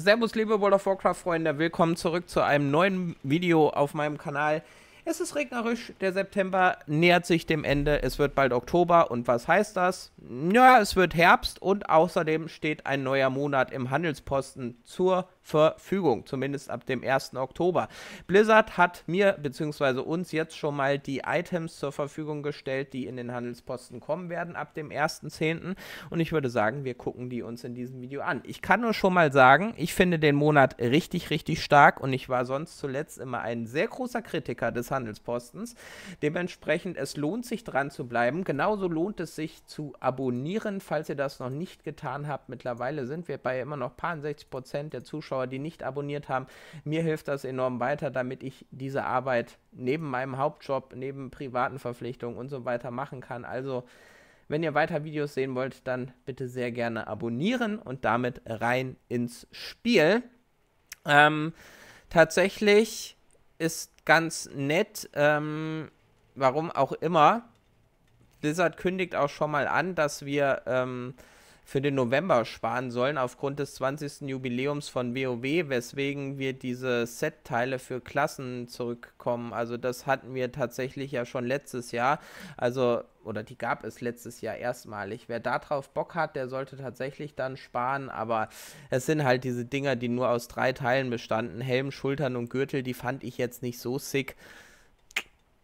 Servus, liebe World of Warcraft-Freunde, willkommen zurück zu einem neuen Video auf meinem Kanal. Es ist regnerisch, der September nähert sich dem Ende, es wird bald Oktober und was heißt das? Ja, es wird Herbst und außerdem steht ein neuer Monat im Handelsposten zur Verfügung, zumindest ab dem 1. Oktober. Blizzard hat mir bzw. uns jetzt schon mal die Items zur Verfügung gestellt, die in den Handelsposten kommen werden ab dem 1.10. Und ich würde sagen, wir gucken die uns in diesem Video an. Ich kann nur schon mal sagen, ich finde den Monat richtig, richtig stark und ich war sonst zuletzt immer ein sehr großer Kritiker des Handelspostens. Dementsprechend, es lohnt sich dran zu bleiben. Genauso lohnt es sich zu abonnieren, falls ihr das noch nicht getan habt. Mittlerweile sind wir bei immer noch paar 60 Prozent der Zuschauer Zuschauer, die nicht abonniert haben. Mir hilft das enorm weiter, damit ich diese Arbeit neben meinem Hauptjob, neben privaten Verpflichtungen und so weiter machen kann. Also, wenn ihr weiter Videos sehen wollt, dann bitte sehr gerne abonnieren und damit rein ins Spiel. Ähm, tatsächlich ist ganz nett, ähm, warum auch immer. Blizzard kündigt auch schon mal an, dass wir ähm, für den November sparen sollen, aufgrund des 20. Jubiläums von WoW, weswegen wir diese Set-Teile für Klassen zurückkommen. Also das hatten wir tatsächlich ja schon letztes Jahr. Also, oder die gab es letztes Jahr erstmalig. Wer darauf Bock hat, der sollte tatsächlich dann sparen, aber es sind halt diese Dinger, die nur aus drei Teilen bestanden. Helm, Schultern und Gürtel, die fand ich jetzt nicht so sick.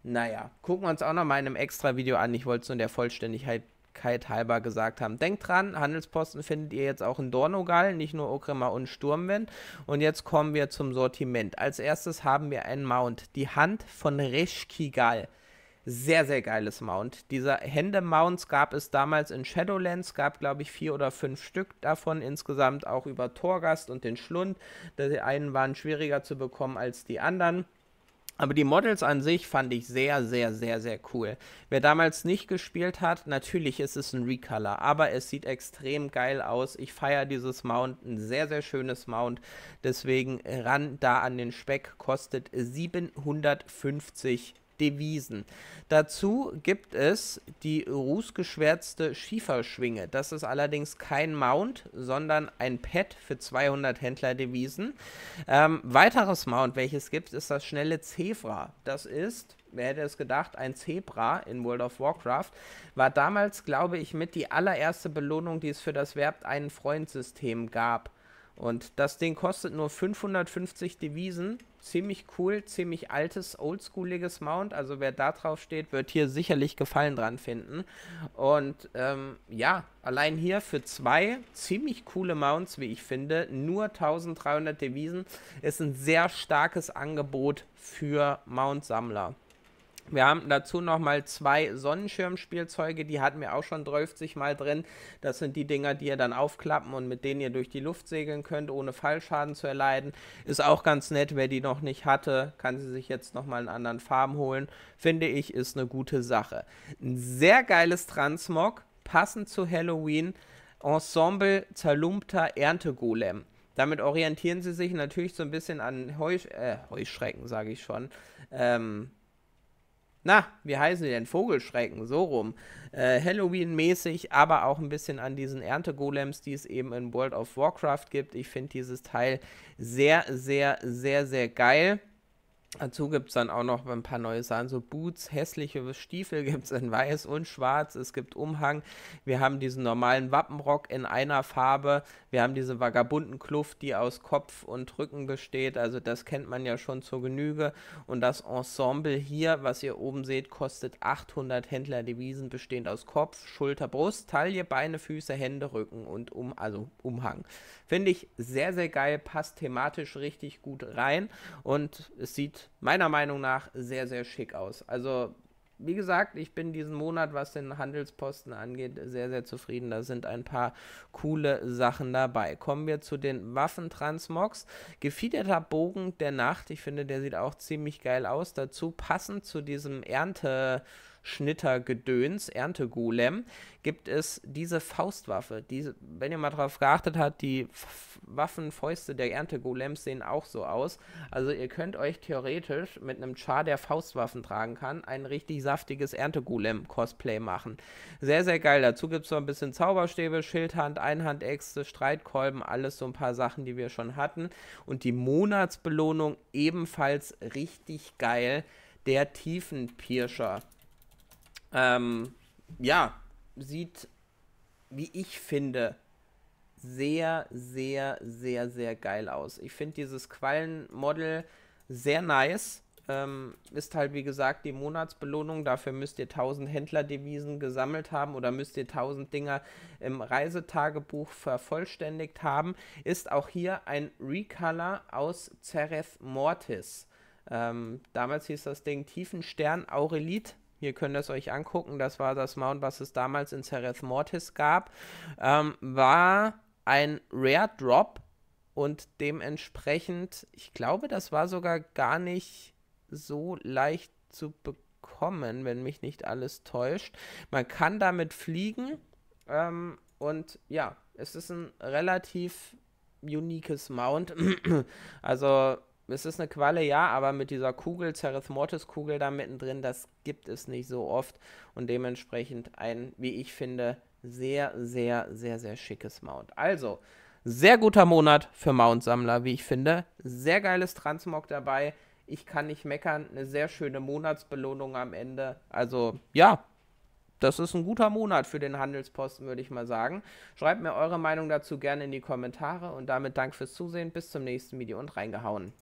Naja, gucken wir uns auch noch mal in einem extra Video an. Ich wollte es nur in der Vollständigkeit Vollständigkeit halber gesagt haben. Denkt dran, Handelsposten findet ihr jetzt auch in Dornogal, nicht nur Okrimmer und Sturmwind. Und jetzt kommen wir zum Sortiment. Als erstes haben wir einen Mount, die Hand von Reshkigal sehr, sehr geiles Mount. Diese Hände-Mounts gab es damals in Shadowlands, gab glaube ich vier oder fünf Stück davon insgesamt, auch über Torgast und den Schlund. Die einen waren schwieriger zu bekommen als die anderen. Aber die Models an sich fand ich sehr, sehr, sehr, sehr cool. Wer damals nicht gespielt hat, natürlich ist es ein Recolor, aber es sieht extrem geil aus. Ich feiere dieses Mount, ein sehr, sehr schönes Mount. Deswegen ran da an den Speck, kostet 750 Euro. Devisen. Dazu gibt es die rußgeschwärzte Schieferschwinge. Das ist allerdings kein Mount, sondern ein Pad für 200 Händlerdevisen. Ähm, weiteres Mount, welches gibt, ist das schnelle Zebra. Das ist wer hätte es gedacht, ein Zebra in World of Warcraft, war damals, glaube ich, mit die allererste Belohnung, die es für das Verb einen Freund-System gab. Und das Ding kostet nur 550 Devisen ziemlich cool, ziemlich altes, oldschooliges Mount. Also wer da drauf steht, wird hier sicherlich Gefallen dran finden. Und ähm, ja, allein hier für zwei ziemlich coole Mounts, wie ich finde, nur 1300 Devisen ist ein sehr starkes Angebot für Mount-Sammler. Wir haben dazu nochmal zwei Sonnenschirmspielzeuge, die hatten wir auch schon 30 Mal drin. Das sind die Dinger, die ihr dann aufklappen und mit denen ihr durch die Luft segeln könnt, ohne Fallschaden zu erleiden. Ist auch ganz nett, wer die noch nicht hatte, kann sie sich jetzt nochmal in anderen Farben holen. Finde ich, ist eine gute Sache. Ein sehr geiles Transmog, passend zu Halloween, Ensemble Zerlumpter Erntegolem. Damit orientieren sie sich natürlich so ein bisschen an Heusch äh, Heuschrecken, sage ich schon. Ähm, na, wie heißen die denn? Vogelschrecken, so rum. Äh, Halloween-mäßig, aber auch ein bisschen an diesen Erntegolems, die es eben in World of Warcraft gibt. Ich finde dieses Teil sehr, sehr, sehr, sehr geil. Dazu gibt es dann auch noch ein paar neue Sachen, so Boots, hässliche Stiefel gibt es in weiß und schwarz, es gibt Umhang, wir haben diesen normalen Wappenrock in einer Farbe, wir haben diese vagabunden Kluft, die aus Kopf und Rücken besteht, also das kennt man ja schon zur Genüge und das Ensemble hier, was ihr oben seht, kostet 800 Händlerdevisen, bestehend aus Kopf, Schulter, Brust, Taille, Beine, Füße, Hände, Rücken und um, also Umhang. Finde ich sehr, sehr geil, passt thematisch richtig gut rein und es sieht meiner Meinung nach sehr, sehr schick aus. Also, wie gesagt, ich bin diesen Monat, was den Handelsposten angeht, sehr, sehr zufrieden. Da sind ein paar coole Sachen dabei. Kommen wir zu den Waffentransmogs. Gefiederter Bogen der Nacht. Ich finde, der sieht auch ziemlich geil aus. Dazu passend zu diesem Ernte- Schnittergedöns, Erntegolem, gibt es diese Faustwaffe. Diese, wenn ihr mal drauf geachtet habt, die Waffenfäuste der Erntegolems sehen auch so aus. Also ihr könnt euch theoretisch mit einem Char, der Faustwaffen tragen kann, ein richtig saftiges Erntegolem-Cosplay machen. Sehr, sehr geil. Dazu gibt es noch ein bisschen Zauberstäbe, Schildhand, Einhandäxte, Streitkolben, alles so ein paar Sachen, die wir schon hatten. Und die Monatsbelohnung ebenfalls richtig geil. Der Tiefenpirscher. Ähm, ja, sieht, wie ich finde, sehr, sehr, sehr, sehr geil aus. Ich finde dieses quallen sehr nice. Ähm, ist halt wie gesagt die Monatsbelohnung. Dafür müsst ihr 1000 Händlerdevisen gesammelt haben oder müsst ihr 1000 Dinger im Reisetagebuch vervollständigt haben. Ist auch hier ein Recolor aus Zereth Mortis. Ähm, damals hieß das Ding Tiefenstern Aurelit Ihr könnt das euch angucken. Das war das Mount, was es damals in Sereth Mortis gab. Ähm, war ein Rare Drop und dementsprechend, ich glaube, das war sogar gar nicht so leicht zu bekommen, wenn mich nicht alles täuscht. Man kann damit fliegen ähm, und ja, es ist ein relativ uniques Mount. also es ist eine Qualle, ja, aber mit dieser Kugel, Cerith Mortis Kugel da mittendrin, das gibt es nicht so oft und dementsprechend ein, wie ich finde, sehr, sehr, sehr, sehr schickes Mount. Also, sehr guter Monat für Mount-Sammler, wie ich finde. Sehr geiles Transmog dabei. Ich kann nicht meckern. Eine sehr schöne Monatsbelohnung am Ende. Also, ja, das ist ein guter Monat für den Handelsposten, würde ich mal sagen. Schreibt mir eure Meinung dazu gerne in die Kommentare und damit Dank fürs Zusehen. Bis zum nächsten Video und reingehauen.